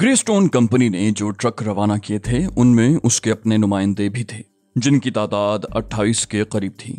ग्रेस्टोन company ने जो truck रवाना किए थे उनमें उसके अपने नुमाइंदे भी थे जिनकी तादाद 28 के करीब थी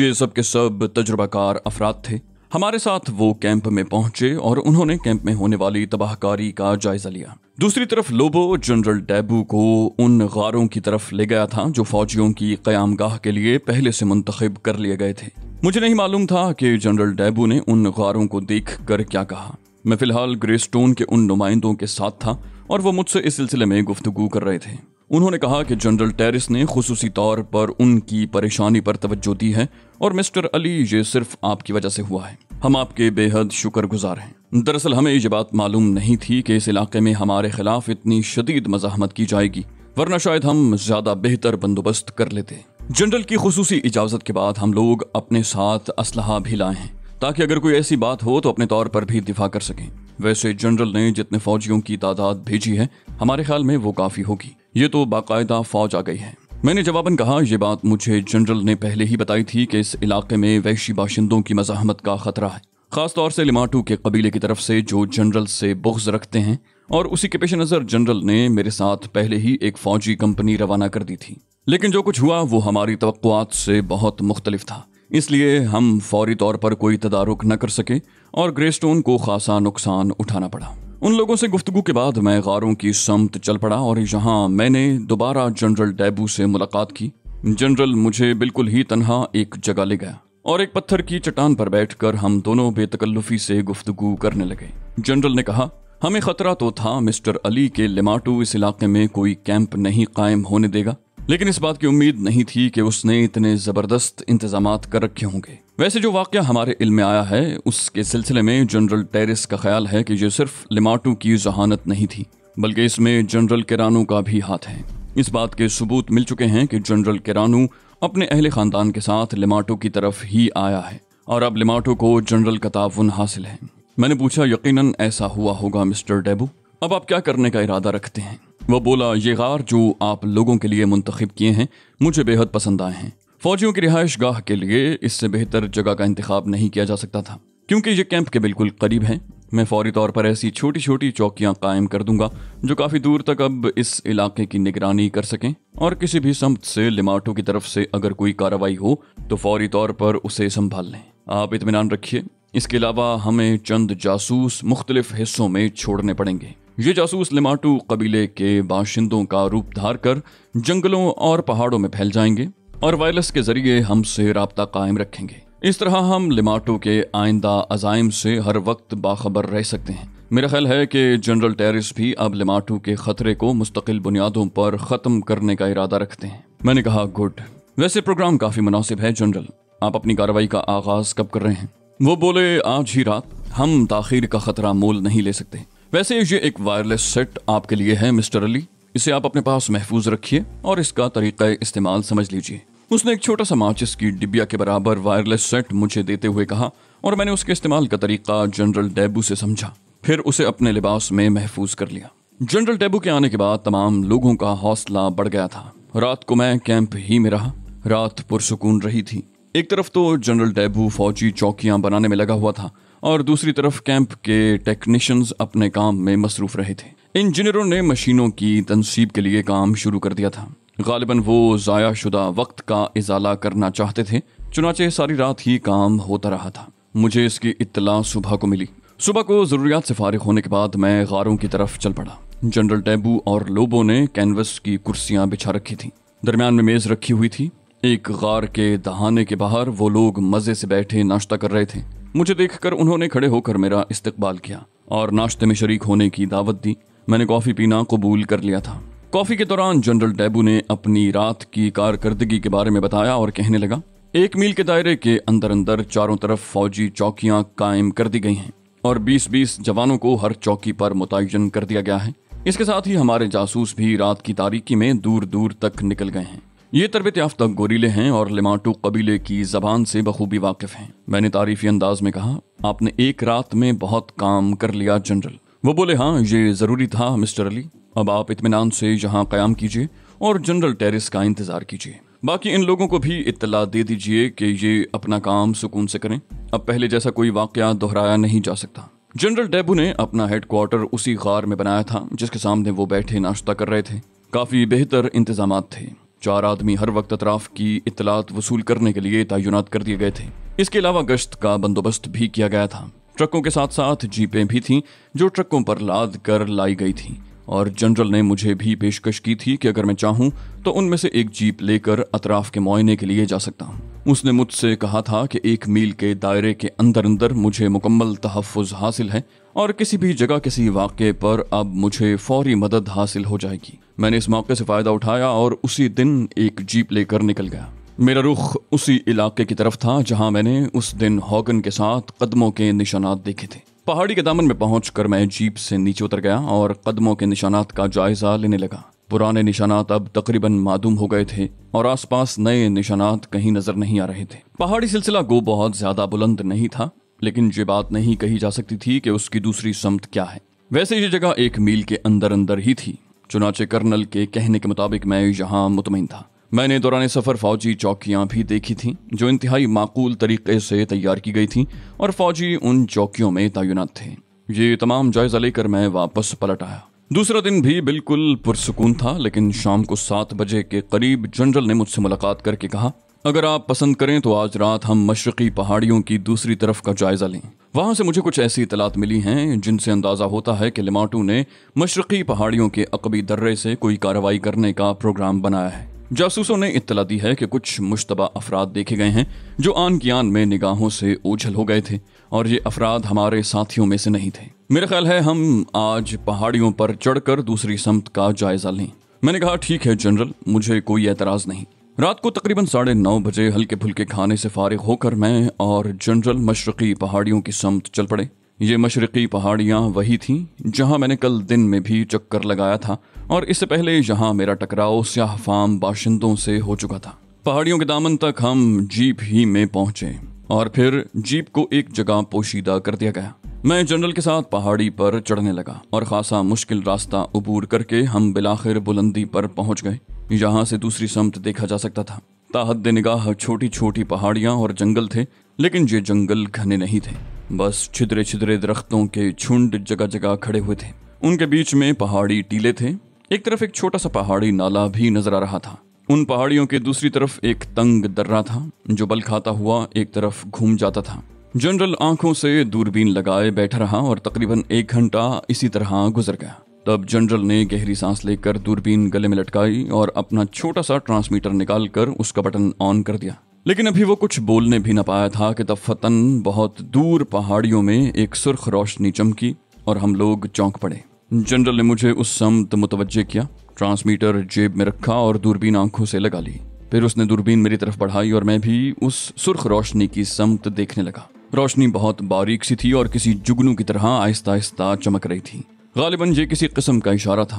ये सब के सब तजुर्बाकार अफराद थे हमारे साथ वो कैंप में पहुंचे और उन्होंने कैंप में होने वाली तबाहकारी का जायजा लिया दूसरी तरफ लोबो जनरल डैबू को उन गारों की तरफ ले गया था जो फौजियों की क्यामगाह के लिए पहले से मुंतखब कर लिए गए थे मुझे नहीं मालूम था कि जनरल डैबू ने उन गारों को देख कर क्या कहा मैं फिलहाल ग्रे स्टोन के उन नुमाइंदों के साथ था और वो मुझसे इस सिलसिले में गुफ्तगु कर रहे थे उन्होंने कहा कि जनरल टेरिस ने खसूसी तौर पर उनकी परेशानी पर तवज्जो दी है और मिस्टर अली ये सिर्फ आपकी वजह से हुआ है हम आपके बेहद शुक्रगुजार हैं दरअसल हमें ये बात मालूम नहीं थी कि इस इलाके में हमारे खिलाफ इतनी शदीद मजामत की जाएगी वरना शायद हम ज्यादा बेहतर बंदोबस्त कर लेते जनरल की खसूसी इजाजत के बाद हम लोग अपने साथ असलहा भी लाए हैं ताकि अगर कोई ऐसी बात हो तो अपने तौर पर भी दिफा कर सकें वैसे जनरल ने जितने फौजियों की तादाद भेजी है हमारे ख्याल में वो काफी होगी ये तो बाकायदा फौज आ गई है मैंने जवाबन कहा यह बात मुझे जनरल ने पहले ही बताई थी कि इस इलाके में वैशी बाशिंदों की मजाहमत का खतरा है खासतौर से लिमाटू के कबीले की तरफ से जो जनरल से बुग्ज रखते हैं और उसी के पेश नज़र जनरल ने मेरे साथ पहले ही एक फौजी कंपनी रवाना कर दी थी लेकिन जो कुछ हुआ वो हमारी तो से बहुत मुख्तलिफ था इसलिए हम फौरी तौर पर कोई तदारुक न कर सके और ग्रेस्टोन को खासा नुकसान उठाना पड़ा उन लोगों से गुफ्तगु के बाद मैं गारों की समत चल पड़ा और यहाँ मैंने दोबारा जनरल डैबू से मुलाकात की जनरल मुझे बिल्कुल ही तनहा एक जगह ले गया और एक पत्थर की चट्टान पर बैठकर हम दोनों बेतकल्लुफी से गुफ्तगु करने लगे जनरल ने कहा हमें खतरा तो था मिस्टर अली के लिमाटू इस इलाके में कोई कैंप नहीं कायम होने देगा लेकिन इस बात की उम्मीद नहीं थी कि उसने इतने जबरदस्त इंतजाम कर रखे होंगे वैसे जो वाक्य हमारे इल्म में आया है उसके सिलसिले में जनरल टेरिस का ख्याल है कि यह सिर्फ लिमाटू की जहानत नहीं थी बल्कि इसमें जनरल किरानो का भी हाथ है इस बात के सबूत मिल चुके हैं कि जनरल किरानो अपने अहले खानदान के साथ लिमाटो की तरफ ही आया है और अब लिमाटो को जनरल का ताउन हासिल है मैंने पूछा यकीनन ऐसा हुआ होगा मिस्टर डेबू अब आप क्या करने का इरादा रखते हैं वह बोला ये गार जो आप लोगों के लिए मुंतखब किए हैं मुझे बेहद पसंद आए हैं फौजियों की रिहाइश गाह के लिए इससे बेहतर जगह का इंतखब नहीं किया जा सकता था क्योंकि ये कैंप के बिल्कुल करीब हैं मैं फौरी तौर पर ऐसी छोटी छोटी चौकियां कायम कर दूंगा जो काफ़ी दूर तक अब इस इलाके की निगरानी कर सकें और किसी भी समत से लिमाटो की तरफ से अगर कोई कार्रवाई हो तो फौरी तौर पर उसे संभाल लें आप इतमान रखिए इसके अलावा हमें चंद जासूस मुख्तलिफ हिस्सों में छोड़ने पड़ेंगे ये जासूस लिमाटू कबीले के बाशिंदों का रूप धार कर जंगलों और पहाड़ों में फैल जाएंगे और वायरलेस के जरिए हमसे रबता कायम रखेंगे इस तरह हम लिमाटो के आइंदा अजाइम से हर वक्त बाखबर रह सकते हैं मेरा ख्याल है कि जनरल टेरिस भी अब लिमाटो के खतरे को मुस्तकिल बुनियादों पर ख़त्म करने का इरादा रखते हैं मैंने कहा गुड वैसे प्रोग्राम काफ़ी मुनासिब है जनरल आप अपनी कार्रवाई का आगाज कब कर रहे हैं वो बोले आज ही रात हम ताखिर का खतरा मोल नहीं ले सकते वैसे ये एक वायरलेस सेट आपके लिए है मिस्टर अली इसे आप अपने पास महफूज रखिए और इसका तरीका इस्तेमाल समझ लीजिए उसने एक छोटा सा माचिस की डिबिया के बराबर वायरलेस सेट मुझे देते हुए कहा और मैंने उसके इस्तेमाल का तरीका जनरल डेबू से समझा फिर उसे अपने लिबास में महफूज कर लिया जनरल डेबू के आने के बाद तमाम लोगों का हौसला बढ़ गया था रात को मैं कैंप ही में रहा रात पुरसकून रही थी एक तरफ तो जनरल डेबू फौजी चौकियां बनाने में लगा हुआ था और दूसरी तरफ कैंप के टेक्नीशियंस अपने काम में मसरूफ रहे थे इंजीनियरों ने मशीनों की तनसीब के लिए काम शुरू कर दिया था गालिबा वो ज़ाया शुदा वक्त का इजाला करना चाहते थे चुनाचे सारी रात ही काम होता रहा था मुझे इसकी इतला सुबह को मिली सुबह को ज़रूरियात से फारिग होने के बाद मैं गारों की तरफ चल पड़ा जनरल टैबू और लोबो ने कैनवस की कुर्सियाँ बिछा रखी थी दरमियान में मेज़ रखी हुई थी एक गार के दहाने के बाहर वो लोग मज़े से बैठे नाश्ता कर रहे थे मुझे देखकर उन्होंने खड़े होकर मेरा इस्तकबाल किया और नाश्ते में शरीक होने की दावत दी मैंने कॉफ़ी पीना कबूल कर लिया था कॉफ़ी के दौरान जनरल डेबू ने अपनी रात की कारकर्दगी के बारे में बताया और कहने लगा एक मील के दायरे के अंदर अंदर चारों तरफ फौजी चौकियां कायम कर दी गई हैं और 20-20 जवानों को हर चौकी पर मुतयन कर दिया गया है इसके साथ ही हमारे जासूस भी रात की तारीकी में दूर दूर तक निकल गए हैं ये तरबियत याफ्ता गोरीले हैं और लिमाटू कबीले की जबान से बखूबी वाकिफ हैं मैंने तारीफी अंदाज में कहा आपने एक रात में बहुत काम कर लिया जनरल वो बोले हाँ ये ज़रूरी था मिस्टर अली अब आप इतमान से यहाँ क्याम कीजिए और जनरल टेरिस का इंतज़ार कीजिए बाकी इन लोगों को भी इतला दे दीजिए कि ये अपना काम सुकून से करें अब पहले जैसा कोई वाक़ दोहराया नहीं जा सकता जनरल डेबू ने अपना हेडक्वार्टर उसी गार में बनाया था जिसके सामने वो बैठे नाश्ता कर रहे थे काफ़ी बेहतर इंतजाम थे चार आदमी हर वक्त अतराफ की इतलात वसूल करने के लिए तयनत कर दिए गए थे इसके अलावा गश्त का बंदोबस्त भी किया गया था ट्रकों के साथ साथ जीपें भी थीं जो ट्रकों पर लाद कर लाई गई थीं और जनरल ने मुझे भी पेशकश की थी कि अगर मैं चाहूं तो उनमें से एक जीप लेकर अतराफ के मुआयने के लिए जा सकता हूं। उसने मुझसे कहा था कि एक मील के दायरे के अंदर अंदर मुझे मुकम्मल तहफ़ हासिल है और किसी भी जगह किसी वाक़े पर अब मुझे फौरी मदद हासिल हो जाएगी मैंने इस मौके से फ़ायदा उठाया और उसी दिन एक जीप लेकर निकल गया मेरा रुख उसी इलाके की तरफ था जहां मैंने उस दिन हॉगन के साथ कदमों के निशानात देखे थे पहाड़ी के दामन में पहुँच मैं जीप से नीचे उतर गया और कदमों के निशानात का जायजा लेने लगा पुराने निशानात अब तकरीबन मादूम हो गए थे और आसपास नए निशानात कहीं नजर नहीं आ रहे थे पहाड़ी सिलसिला गो बहुत ज्यादा बुलंद नहीं था लेकिन ये बात नहीं कही जा सकती थी कि उसकी दूसरी समत क्या है वैसे ये जगह एक मील के अंदर अंदर ही थी चुनाचे कर्नल के कहने के मुताबिक मैं यहाँ मुतमिन था मैंने दौरान सफ़र फौजी चौकियाँ भी देखी थीं जो इंतहाई माकूल तरीके से तैयार की गई थीं और फौजी उन चौकियों में तैनात थे ये तमाम जायजा लेकर मैं वापस पलट आया दूसरा दिन भी बिल्कुल पुरसकून था लेकिन शाम को सात बजे के करीब जनरल ने मुझसे मुलाकात करके कहा अगर आप पसंद करें तो आज रात हम मशरकी पहाड़ियों की दूसरी तरफ का जायजा लें वहां से मुझे कुछ ऐसी इतलात मिली हैं जिनसे अंदाज़ा होता है कि लिमाटू ने मशरकी पहाड़ियों के अकबी दर्रे से कोई कार्रवाई करने का प्रोग्राम बनाया है जासूसों ने इतला दी है कि कुछ मुशतबा अफराद देखे गए हैं जो आन आन में निगाहों से ओझल हो गए थे और ये अफराद हमारे साथियों में से नहीं थे मेरा ख्याल है हम आज पहाड़ियों पर चढ़कर दूसरी समत का जायजा लें मैंने कहा ठीक है जनरल मुझे कोई एतराज़ नहीं रात को तकरीबन साढ़े नौ बजे हल्के फुल्के खाने से फारिग होकर मैं और जनरल मशरकी पहाड़ियों की समत चल पड़े ये मशरकी पहाड़ियाँ वही थीं जहाँ मैंने कल दिन में भी चक्कर लगाया था और इससे पहले यहाँ मेरा टकराव स्याह फाम बाशिंदों से हो चुका था पहाड़ियों के दामन तक हम जीप ही में पहुंचे और फिर जीप को एक जगह पोशीदा कर दिया गया मैं जनरल के साथ पहाड़ी पर चढ़ने लगा और खासा मुश्किल रास्ता उबूर करके हम बिलाखिर बुलंदी पर पहुंच गए यहाँ से दूसरी समत देखा जा सकता था ताहद निगाह छोटी छोटी पहाड़ियाँ और जंगल थे लेकिन ये जंगल घने नहीं थे बस छिदरे छिदरे दरख्तों के झुंड जगह जगह खड़े हुए थे उनके बीच में पहाड़ी टीले थे एक तरफ एक छोटा सा पहाड़ी नाला भी नजर आ रहा था उन पहाड़ियों के दूसरी तरफ एक तंग दर्रा था जो बल खाता हुआ एक तरफ घूम जाता था जनरल आंखों से दूरबीन लगाए बैठा रहा और तकरीबन एक घंटा इसी तरह गुजर गया तब जनरल ने गहरी सांस लेकर दूरबीन गले में लटकाई और अपना छोटा सा ट्रांसमीटर निकालकर उसका बटन ऑन कर दिया लेकिन अभी वो कुछ बोलने भी ना पाया था कि तब फतन बहुत दूर पहाड़ियों में एक सुर्ख रोशनी चमकी और हम लोग चौंक पड़े जनरल ने मुझे उस समत मुतवजे किया ट्रांसमीटर जेब में रखा और दूरबीन आंखों से लगा ली फिर उसने दूरबीन मेरी तरफ बढ़ाई और मैं भी उस सुर्ख रोशनी की समत देखने लगा रोशनी बहुत बारीक सी थी और किसी जुगनू की तरह आहिस्ता आहिस्ता चमक रही थी गालिबन ये किसी किस्म का इशारा था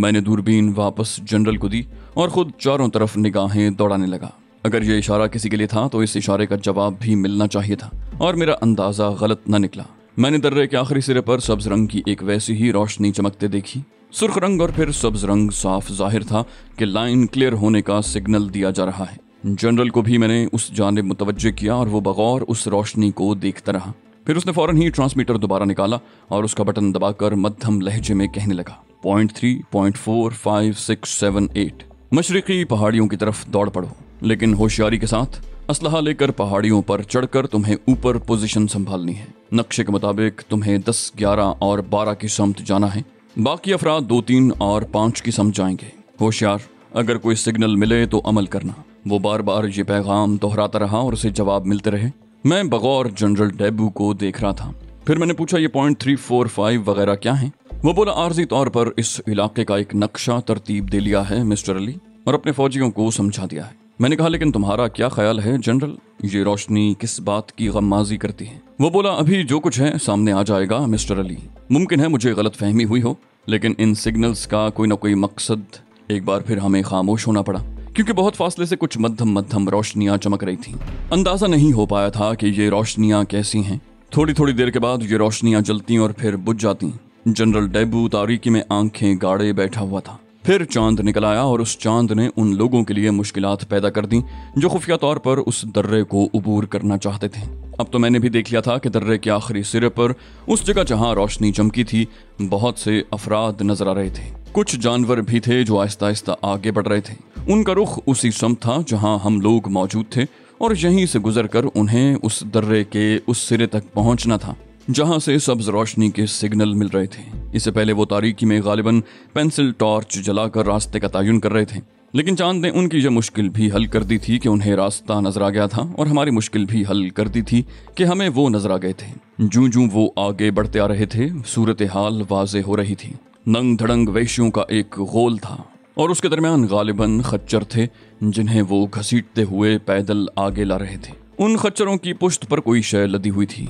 मैंने दूरबीन वापस जनरल को दी और खुद चारों तरफ निगाहें दौड़ाने लगा अगर ये इशारा किसी के लिए था तो इस इशारे का जवाब भी मिलना चाहिए था और मेरा अंदाज़ा गलत न निकला मैंने दर्रे के आखिरी सिरे पर सब्ज रंग की एक वैसी ही रोशनी चमकते देखी सुर्ख रंग और फिर सब्ज रंग साफ जाहिर था कि लाइन क्लियर होने का सिग्नल दिया जा रहा है जनरल को भी मैंने उस जानब मुतवजह किया और वो बगौर उस रोशनी को देखता रहा फिर उसने फौरन ही ट्रांसमीटर दोबारा निकाला और उसका बटन दबाकर मध्यम लहजे में कहने लगा point three point four five six seven eight मशरकी पहाड़ियों की तरफ दौड़ पड़ो लेकिन होशियारी के साथ असलाह लेकर पहाड़ियों पर चढ़कर तुम्हें ऊपर पोजीशन संभालनी है नक्शे के मुताबिक तुम्हें दस ग्यारह और बारह की समत जाना है बाकी अफरा दो तीन और पाँच की समत जाएंगे होशियार अगर कोई सिग्नल मिले तो अमल करना वो बार बार ये पैगाम दोहराता रहा और उसे जवाब मिलते रहे मैं बगौर जनरल डेबू को देख रहा था फिर मैंने पूछा ये पॉइंट थ्री फोर फाइव वगैरह क्या है वो बोला आर्जी तौर पर इस इलाके का एक नक्शा तरतीब दे लिया है मिस्टर अली और अपने फौजियों को समझा दिया है मैंने कहा लेकिन तुम्हारा क्या ख्याल है जनरल ये रोशनी किस बात की गमाजी करती है वो बोला अभी जो कुछ है सामने आ जाएगा मिस्टर अली मुमकिन है मुझे गलत फहमी हुई हो लेकिन इन सिग्नल्स का कोई ना कोई मकसद एक बार फिर हमें खामोश होना पड़ा क्योंकि बहुत फासले से कुछ मध्यम मध्यम रोशनियां चमक रही थीं। अंदाजा नहीं हो पाया था कि ये रोशनियां कैसी हैं थोड़ी थोड़ी देर के बाद ये रोशनियां जलती और फिर बुझ जाती जनरल डेबू तारीकी में आंखें गाड़े बैठा हुआ था फिर चांद निकल आया और उस चांद ने उन लोगों के लिए मुश्किल पैदा कर दी जो खुफिया तौर पर उस दर्रे को उबूर करना चाहते थे अब तो मैंने भी देख लिया था कि दर्रे के आखिरी सिरे पर उस जगह जहाँ रोशनी चमकी थी बहुत से अफराद नजर आ रहे थे कुछ जानवर भी थे जो आहिस्ता आहिस्ता आगे बढ़ रहे थे उनका रुख उसी सम था जहाँ हम लोग मौजूद थे और यहीं से गुजर कर उन्हें उस दर्रे के उस सिरे तक पहुंचना था जहां से सब्ज रोशनी के सिग्नल मिल रहे थे इससे पहले वो तारीकी में गालिबन पेंसिल टॉर्च जलाकर रास्ते का तयन कर रहे थे लेकिन चांद ने उनकी यह मुश्किल भी हल कर दी थी कि उन्हें रास्ता नजर आ गया था और हमारी मुश्किल भी हल कर दी थी कि हमें वो नजर आ गए थे जू जू वो आगे बढ़ते आ रहे थे सूरत हाल वाजे हो रही थी नंग धड़ंग वैश्यों का एक गोल था और उसके दरमियान गालिबन खच्चर थे जिन्हें वो घसीटते हुए पैदल आगे ला रहे थे उन खच्चरों की पुश्त पर कोई शय लदी हुई थी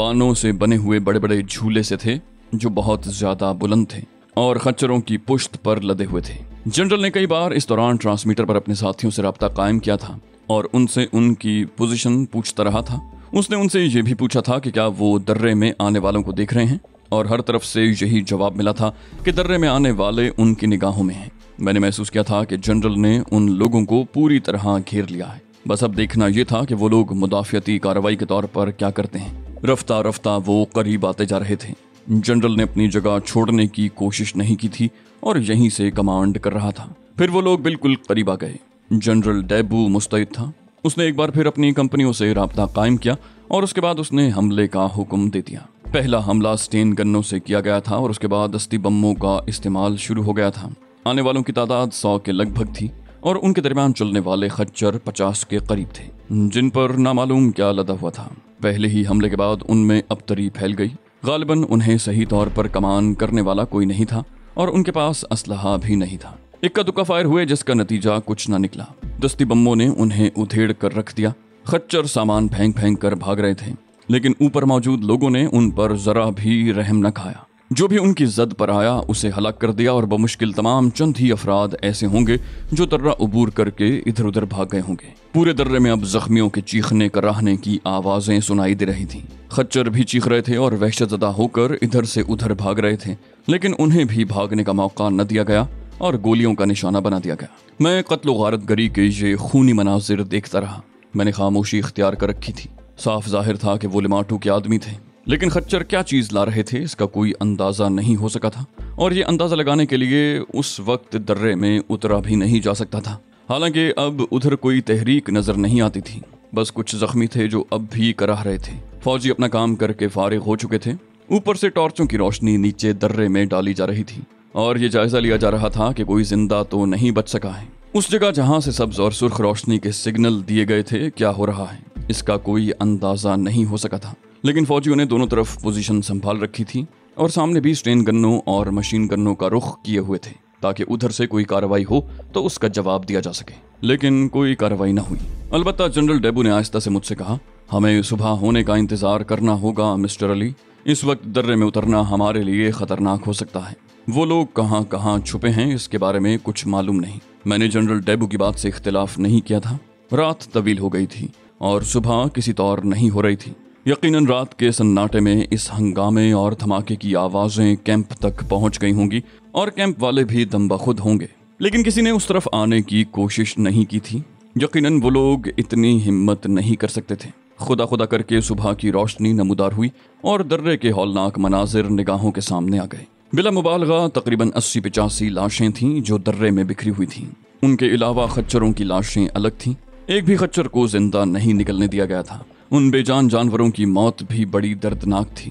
बानों से बने हुए बड़े बड़े झूले से थे जो बहुत ज्यादा बुलंद थे और खच्चरों की पुश्त पर लदे हुए थे जनरल ने कई बार इस दौरान ट्रांसमीटर पर अपने साथियों से रबता कायम किया था और उनसे उनकी पोजीशन पूछता रहा था उसने उनसे ये भी पूछा था कि क्या वो दर्रे में आने वालों को देख रहे हैं और हर तरफ से यही जवाब मिला था कि दर्रे में आने वाले उनकी निगाहों में हैं मैंने महसूस किया था कि जनरल ने उन लोगों को पूरी तरह घेर लिया है बस अब देखना यह था कि वो लोग मुदाफियती कार्रवाई के तौर पर क्या करते हैं रफ्ता रफ्ता वो करीब आते जा रहे थे जनरल ने अपनी जगह छोड़ने की कोशिश नहीं की थी और यहीं से कमांड कर रहा था फिर वो लोग बिल्कुल करीब आ गए जनरल डेबू मुस्तैद था उसने एक बार फिर अपनी कंपनियों से रबता कायम किया और उसके बाद उसने हमले का हुक्म दे दिया पहला हमला स्टेन गन्नों से किया गया था और उसके बाद दस्ती बमों का इस्तेमाल शुरू हो गया था आने वालों की तादाद सौ के लगभग थी और उनके दरमियान चलने वाले खच्चर पचास के करीब थे जिन पर नामालूम क्या लदा हुआ था पहले ही हमले के बाद उनमें तरी फैल गई गालिबन उन्हें सही तौर पर कमान करने वाला कोई नहीं था और उनके पास असलहा भी नहीं था इक्का दुक्का फायर हुए जिसका नतीजा कुछ न निकला दस्ती बम्बों ने उन्हें उधेड़ कर रख दिया खच्चर सामान फेंक फेंक कर भाग रहे थे लेकिन ऊपर मौजूद लोगों ने उन पर जरा भी रहम न खाया जो भी उनकी जद पर आया उसे हलाक कर दिया और बमुश्किल तमाम चंद ही अफराद ऐसे होंगे जो दर्रा अबूर करके इधर उधर भाग गए होंगे पूरे दर्रे में अब जख्मियों के चीखने कराहने की आवाजें सुनाई दे रही थीं। खच्चर भी चीख रहे थे और वहशत अदा होकर इधर से उधर भाग रहे थे लेकिन उन्हें भी भागने का मौका न दिया गया और गोलियों का निशाना बना दिया गया मैं कत्ल गारत गरी के ये खूनी मनाजिर देखता रहा मैंने खामोशी इख्तियार कर रखी थी साफ जाहिर था कि वो लिमाटू के आदमी थे लेकिन खच्चर क्या चीज ला रहे थे इसका कोई अंदाजा नहीं हो सका था और ये अंदाजा लगाने के लिए उस वक्त दर्रे में उतरा भी नहीं जा सकता था हालांकि अब उधर कोई तहरीक नजर नहीं आती थी बस कुछ जख्मी थे जो अब भी कराह रहे थे फौजी अपना काम करके फारिग हो चुके थे ऊपर से टॉर्चों की रोशनी नीचे दर्रे में डाली जा रही थी और ये जायजा लिया जा रहा था कि कोई जिंदा तो नहीं बच सका है उस जगह जहां से सब्ज और सुर्ख रोशनी के सिग्नल दिए गए थे क्या हो रहा है इसका कोई अंदाजा नहीं हो सका था लेकिन फौजियों ने दोनों तरफ पोजीशन संभाल रखी थी और सामने भी स्टेन गन्नों और मशीन गन्नों का रुख किए हुए थे ताकि उधर से कोई कार्रवाई हो तो उसका जवाब दिया जा सके लेकिन कोई कार्रवाई न हुई अलबत् जनरल डेबू ने आहिस्ता से मुझसे कहा हमें सुबह होने का इंतजार करना होगा मिस्टर अली इस वक्त दर्रे में उतरना हमारे लिए खतरनाक हो सकता है वो लोग कहाँ कहाँ छुपे हैं इसके बारे में कुछ मालूम नहीं मैंने जनरल डेबू की बात से इख्तलाफ नहीं किया था रात तवील हो गई थी और सुबह किसी तौर नहीं हो रही थी यकीनन रात के सन्नाटे में इस हंगामे और धमाके की आवाजें कैंप तक पहुंच गई होंगी और कैंप वाले भी दम्बा खुद होंगे लेकिन किसी ने उस तरफ आने की कोशिश नहीं की थी यकीनन वो लोग इतनी हिम्मत नहीं कर सकते थे खुदा खुदा करके सुबह की रोशनी नमूदार हुई और दर्रे के हौलनाक मनाजिर निगाहों के सामने आ गए बिला मुबालगा तकरीबन अस्सी पिचासी लाशें थीं जो दर्रे में बिखरी हुई थीं उनके अलावा खच्चरों की लाशें अलग थीं एक भी खच्चर को जिंदा नहीं निकलने दिया गया था उन बेजान जानवरों की मौत भी बड़ी दर्दनाक थी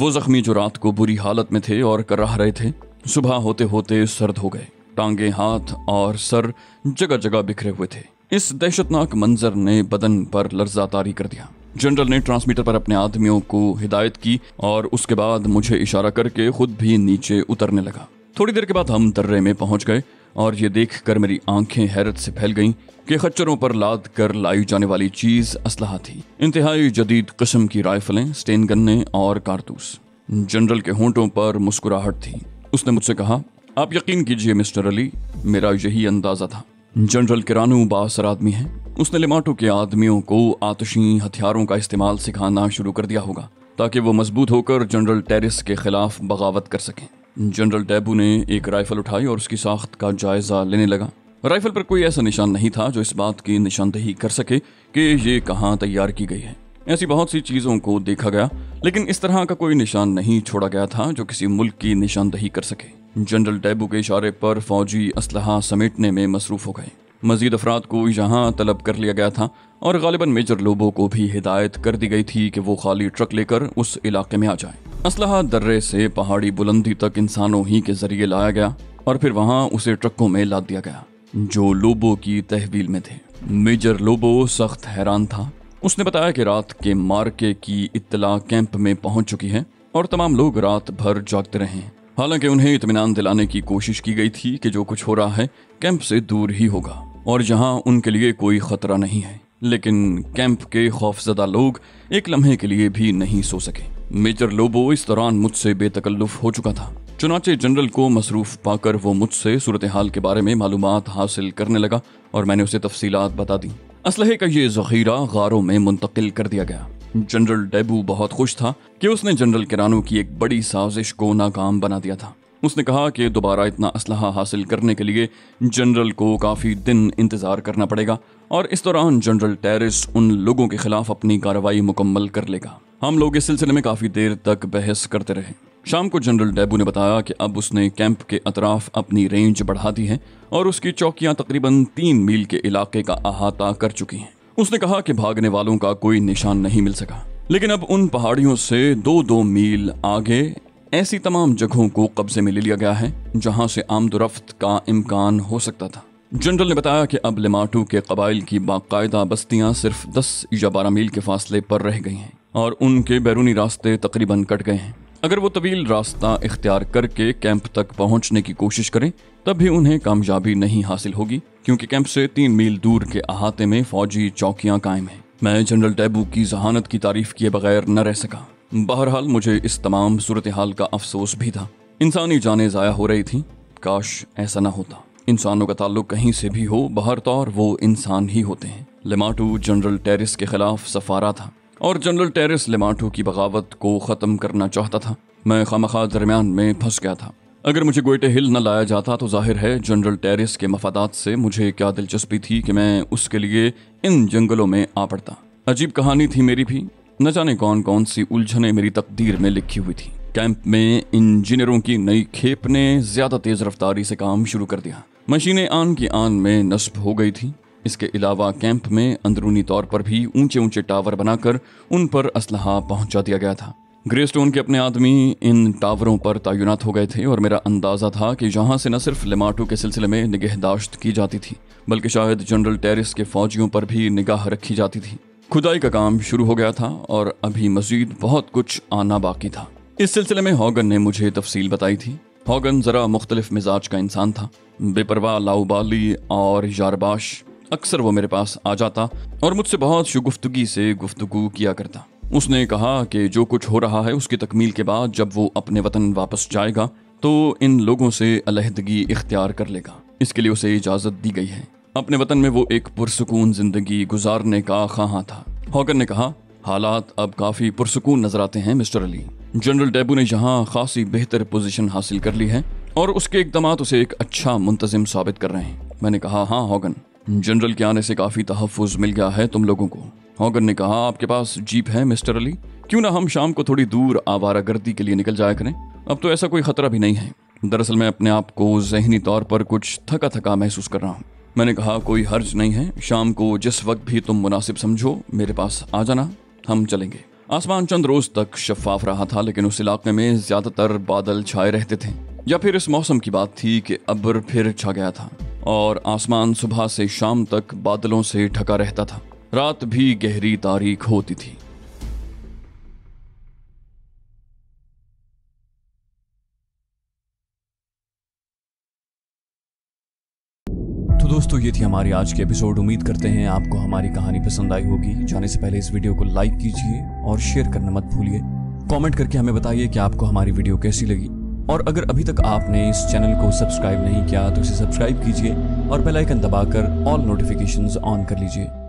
वो जख्मी जो रात को बुरी हालत में थे और कराह रहे थे सुबह होते होते सर्द हो गए टांगे हाथ और सर जगह जगह बिखरे हुए थे इस दहशतनाक मंजर ने बदन पर लर्जातारी कर दिया जनरल ने ट्रांसमीटर पर अपने आदमियों को हिदायत की और उसके बाद मुझे इशारा करके खुद भी नीचे उतरने लगा थोड़ी देर के बाद हम दर्रे में पहुंच गए और ये देख कर मेरी आंखें हैरत से फैल गईं कि खच्चरों पर लाद कर लाई जाने वाली चीज असलाह थी इंतहाई जदीद कस्म की राइफलें स्टेन गन्ने और कारतूस जनरल के होंठों पर मुस्कुराहट थी उसने मुझसे कहा आप यकीन कीजिए मिस्टर अली मेरा यही अंदाजा था जनरल किरानू बासर आदमी है उसने लिमाटो के आदमियों को आतशी हथियारों का इस्तेमाल सिखाना शुरू कर दिया होगा ताकि वो मजबूत होकर जनरल टेरिस के खिलाफ बगावत कर सकें जनरल टैबू ने एक राइफल उठाई और उसकी साख्त का जायजा लेने लगा राइफल पर कोई ऐसा निशान नहीं था जो इस बात की निशानदेही कर सके कि ये कहाँ तैयार की गई है ऐसी बहुत सी चीज़ों को देखा गया लेकिन इस तरह का कोई निशान नहीं छोड़ा गया था जो किसी मुल्क की निशानदेही कर सके जनरल टैबू के इशारे पर फौजी असलहा समेटने में मसरूफ हो गए मजीद अफराद को यहाँ तलब कर लिया गया था और गालिबा मेजर लोबो को भी हिदायत कर दी गई थी कि वो खाली ट्रक लेकर उस इलाके में आ जाए असलहा दर्रे से पहाड़ी बुलंदी तक इंसानों ही के जरिए लाया गया और फिर वहाँ उसे ट्रकों में लाद दिया गया जो लोबो की तहवील में थे मेजर लोबो सख्त हैरान था उसने बताया कि रात के मार्के की इतला कैंप में पहुंच चुकी है और तमाम लोग रात भर जागते रहे हालांकि उन्हें इतमान दिलाने की कोशिश की गई थी कि जो कुछ हो रहा है कैंप से दूर ही होगा और यहाँ उनके लिए कोई खतरा नहीं है लेकिन कैंप के खौफजदा लोग एक लम्हे के लिए भी नहीं सो सके मेजर लोबो इस दौरान मुझसे बेतकल्लुफ हो चुका था चुनाचे जनरल को मसरूफ पाकर वो मुझसे सूरत हाल के बारे में मालूम हासिल करने लगा और मैंने उसे तफसी बता दी असलहे का ये जखीरा गारों में मुंतकिल कर दिया गया जनरल डेबू बहुत खुश था कि उसने जनरल किरानो की एक बड़ी साजिश को नाकाम बना दिया था उसने कहा कि दोबारा इतना असलहा हासिल करने के लिए जनरल को काफ़ी दिन इंतज़ार करना पड़ेगा और इस दौरान जनरल टेरिस उन लोगों के खिलाफ अपनी कार्रवाई मुकम्मल कर लेगा हम लोग इस सिलसिले में काफी देर तक बहस करते रहे शाम को जनरल डेबू ने बताया कि अब उसने कैंप के अतराफ अपनी रेंज बढ़ा दी है और उसकी चौकियां तकरीबन तीन मील के इलाके का अहाता कर चुकी हैं उसने कहा कि भागने वालों का कोई निशान नहीं मिल सका लेकिन अब उन पहाड़ियों से दो दो मील आगे ऐसी तमाम जगहों को कब्जे में ले लिया गया है जहां से आमदोरफ्त का इम्कान हो सकता था जनरल ने बताया कि अब लिमाटू के कबाइल की बाकायदा बस्तियां सिर्फ 10 या 12 मील के फासले पर रह गई हैं और उनके बैरूनी रास्ते तकरीबन कट गए हैं अगर वो तवील रास्ता इख्तियार करके कैंप तक पहुंचने की कोशिश करें तब भी उन्हें कामयाबी नहीं हासिल होगी क्योंकि कैंप से तीन मील दूर के अहाते में फौजी चौकियां कायम हैं मैं जनरल टैबू की जहानत की तारीफ किए बगैर न रह सका बहरहाल मुझे इस तमाम सूरत हाल का अफसोस भी था इंसानी जाने ज़ाया हो रही थी काश ऐसा ना होता इंसानों का ताल्लुक कहीं से भी हो बहर तौर तो वो इंसान ही होते हैं लेमाटू जनरल टेरिस के खिलाफ सफारा था और जनरल टेरिस लेमाटू की बगावत को ख़त्म करना चाहता था मैं खामखा दरमियान में फंस गया था अगर मुझे गोयटे हिल न लाया जाता तो जाहिर है जनरल टेरिस के मफादात से मुझे क्या दिलचस्पी थी कि मैं उसके लिए इन जंगलों में आ पड़ता अजीब कहानी थी मेरी भी न जाने कौन कौन सी उलझने मेरी तकदीर में लिखी हुई थी कैंप में इंजीनियरों की नई खेप ने ज्यादा तेज रफ्तारी से काम शुरू कर दिया मशीनें आन की आन में नस्ब हो गई थी इसके अलावा कैंप में अंदरूनी तौर पर भी ऊंचे ऊंचे टावर बनाकर उन पर असलहा पहुंचा दिया गया था ग्रेस्टोन के अपने आदमी इन टावरों पर तैनात हो गए थे और मेरा अंदाज़ा था कि यहाँ से न सिर्फ लेमाटो के सिलसिले में निगहदाश्त की जाती थी बल्कि शायद जनरल टेरिस के फौजियों पर भी निगाह रखी जाती थी खुदाई का काम शुरू हो गया था और अभी मजीद बहुत कुछ आना बाकी था इस सिलसिले में हॉगन ने मुझे तफसील बताई थी हॉगन ज़रा मुख्तलिफ मिजाज का इंसान था बेपरवाह लाउबाली और यारबाश अक्सर वो मेरे पास आ जाता और मुझसे बहुत शुगुफ्तगी से गुफ्तगु किया करता उसने कहा कि जो कुछ हो रहा है उसकी तकमील के बाद जब वो अपने वतन वापस जाएगा तो इन लोगों से अलहदगी इख्तियार कर लेगा इसके लिए उसे इजाज़त दी गई है अपने वतन में वो एक पुरसकून जिंदगी गुजारने का खाहा था हॉकर ने कहा हालात अब काफ़ी पुरसकून नजर आते हैं मिस्टर अली जनरल टैबू ने यहाँ खासी बेहतर पोजीशन हासिल कर ली है और उसके इकदाम उसे एक अच्छा मुंतजिम साबित कर रहे हैं मैंने कहा हाँ हॉगन जनरल के आने से काफ़ी तहफुज मिल गया है तुम लोगों को हॉगन ने कहा आपके पास जीप है मिस्टर अली क्यों ना हम शाम को थोड़ी दूर आवारा गर्दी के लिए निकल जाया करें अब तो ऐसा कोई ख़तरा भी नहीं है दरअसल मैं अपने आप को जहनी तौर पर कुछ थका थका महसूस कर रहा हूँ मैंने कहा कोई हर्ज नहीं है शाम को जिस वक्त भी तुम मुनासिब समझो मेरे पास आ जाना हम चलेंगे आसमान चंद रोज तक शफाफ रहा था लेकिन उस इलाके में ज्यादातर बादल छाए रहते थे या फिर इस मौसम की बात थी कि अब्र फिर छा गया था और आसमान सुबह से शाम तक बादलों से ढका रहता था रात भी गहरी तारीख होती थी दोस्तों ये थी हमारी आज के एपिसोड उम्मीद करते हैं आपको हमारी कहानी पसंद आई होगी जाने से पहले इस वीडियो को लाइक कीजिए और शेयर करना मत भूलिए कमेंट करके हमें बताइए कि आपको हमारी वीडियो कैसी लगी और अगर अभी तक आपने इस चैनल को सब्सक्राइब नहीं किया तो इसे सब्सक्राइब कीजिए और बेलाइकन दबाकर ऑल नोटिफिकेशन ऑन कर लीजिए